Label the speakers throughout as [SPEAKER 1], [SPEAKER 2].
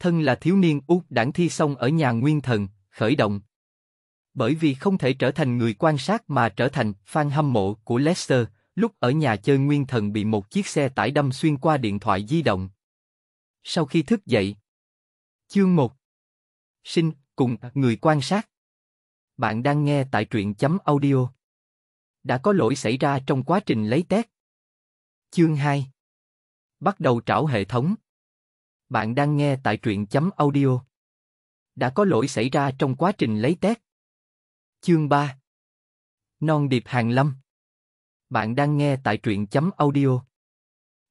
[SPEAKER 1] thân là thiếu niên út đảng thi xong ở nhà nguyên thần, khởi động. Bởi vì không thể trở thành người quan sát mà trở thành fan hâm mộ của Leicester, lúc ở nhà chơi nguyên thần bị một chiếc xe tải đâm xuyên qua điện thoại di động. Sau khi thức dậy,
[SPEAKER 2] chương 1 Sinh, cùng người quan sát Bạn đang nghe tại truyện chấm audio Đã có lỗi xảy ra trong quá trình lấy test Chương 2 Bắt đầu trảo hệ thống bạn đang nghe tại truyện chấm audio. Đã có lỗi xảy ra trong quá trình lấy test. Chương 3 Non điệp hàng lâm Bạn đang nghe tại truyện chấm audio.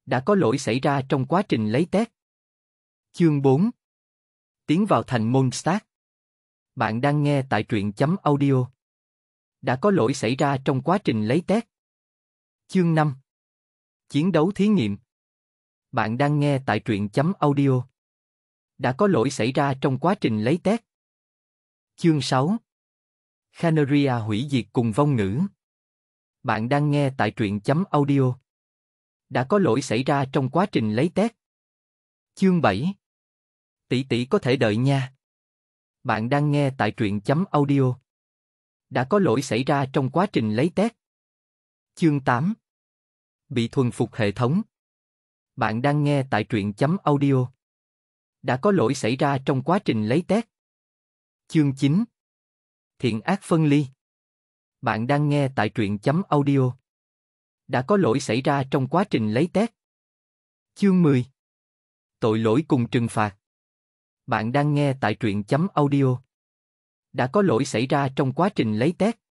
[SPEAKER 2] Đã có lỗi xảy ra trong quá trình lấy test. Chương 4 Tiến vào thành môn stack. Bạn đang nghe tại truyện chấm audio. Đã có lỗi xảy ra trong quá trình lấy test. Chương 5 Chiến đấu thí nghiệm bạn đang nghe tại truyện chấm audio. Đã có lỗi xảy ra trong quá trình lấy test. Chương 6 Canaria hủy diệt cùng vong ngữ. Bạn đang nghe tại truyện chấm audio. Đã có lỗi xảy ra trong quá trình lấy test. Chương 7 Tỷ tỷ có thể đợi nha. Bạn đang nghe tại truyện chấm audio. Đã có lỗi xảy ra trong quá trình lấy test. Chương 8 Bị thuần phục hệ thống bạn đang nghe tại truyện chấm audio. Đã có lỗi xảy ra trong quá trình lấy test. Chương 9 Thiện ác phân ly Bạn đang nghe tại truyện chấm audio. Đã có lỗi xảy ra trong quá trình lấy test. Chương 10 Tội lỗi cùng trừng phạt Bạn đang nghe tại truyện chấm audio. Đã có lỗi xảy ra trong quá trình lấy test.